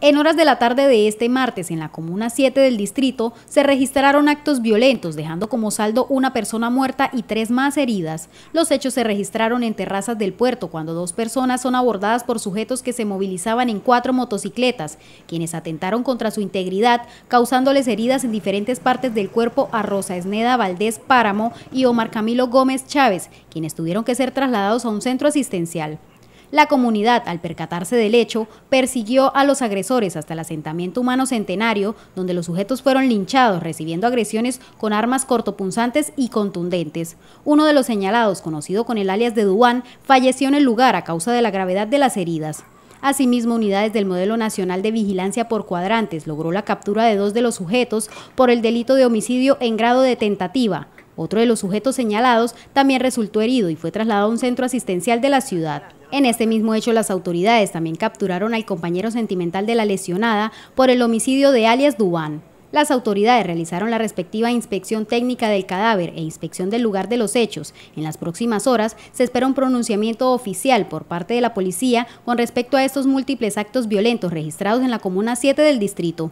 En horas de la tarde de este martes, en la comuna 7 del distrito, se registraron actos violentos, dejando como saldo una persona muerta y tres más heridas. Los hechos se registraron en terrazas del puerto, cuando dos personas son abordadas por sujetos que se movilizaban en cuatro motocicletas, quienes atentaron contra su integridad, causándoles heridas en diferentes partes del cuerpo a Rosa Esneda Valdés Páramo y Omar Camilo Gómez Chávez, quienes tuvieron que ser trasladados a un centro asistencial. La comunidad, al percatarse del hecho, persiguió a los agresores hasta el asentamiento humano centenario, donde los sujetos fueron linchados, recibiendo agresiones con armas cortopunzantes y contundentes. Uno de los señalados, conocido con el alias de Duán, falleció en el lugar a causa de la gravedad de las heridas. Asimismo, unidades del Modelo Nacional de Vigilancia por Cuadrantes logró la captura de dos de los sujetos por el delito de homicidio en grado de tentativa. Otro de los sujetos señalados también resultó herido y fue trasladado a un centro asistencial de la ciudad. En este mismo hecho, las autoridades también capturaron al compañero sentimental de la lesionada por el homicidio de alias Dubán. Las autoridades realizaron la respectiva inspección técnica del cadáver e inspección del lugar de los hechos. En las próximas horas se espera un pronunciamiento oficial por parte de la policía con respecto a estos múltiples actos violentos registrados en la Comuna 7 del distrito.